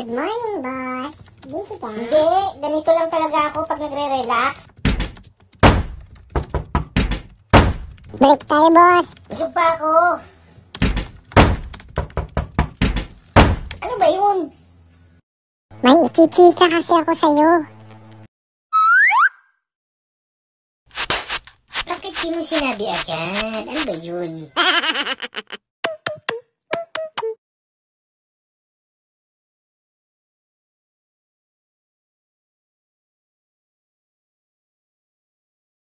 Good morning, boss. Busy ka? Hindi. Ganito lang talaga ako pag nagre-relax. Break tayo, boss. Busog pa ako. Ano ba yun? May ichichika kasi ako sa'yo. Bakit di mo sinabi agad? Ano ba yun?